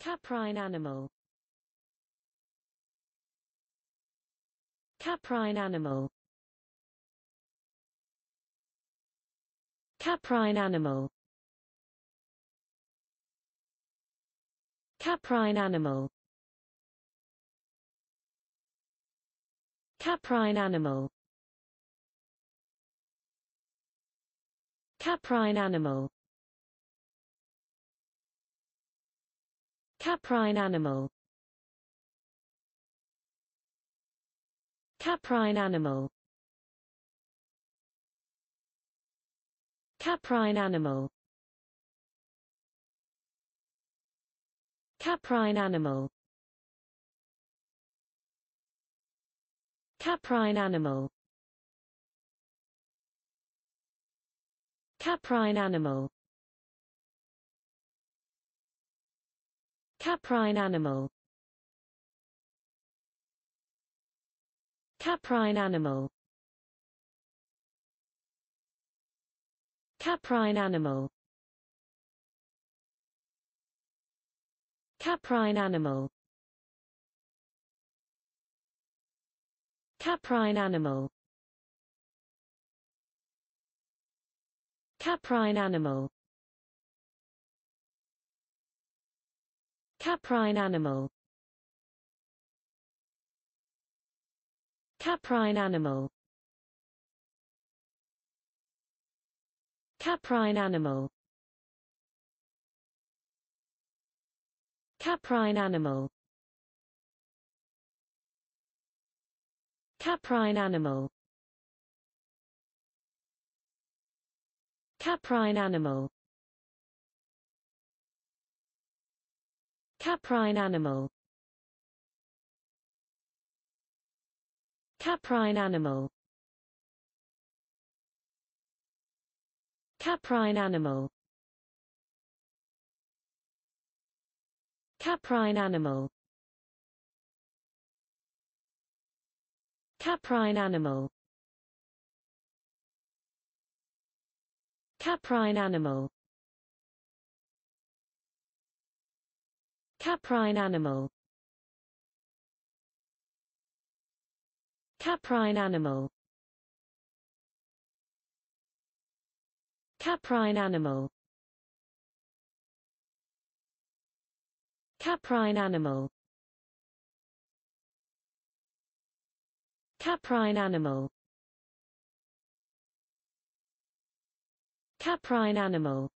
Caprine animal Caprine animal Caprine animal Caprine animal Caprine animal Caprine animal Caprine animal Caprine animal Caprine animal Caprine animal Caprine animal Caprine animal Caprine animal Caprine animal Caprine animal Caprine animal Caprine animal Caprine animal Caprine animal Caprine animal Caprine animal Caprine animal Caprine animal Caprine animal Caprine animal Caprine animal Caprine animal Caprine animal Caprine animal Caprine animal Caprine animal Caprine animal Caprine animal Caprine animal Caprine animal Caprine animal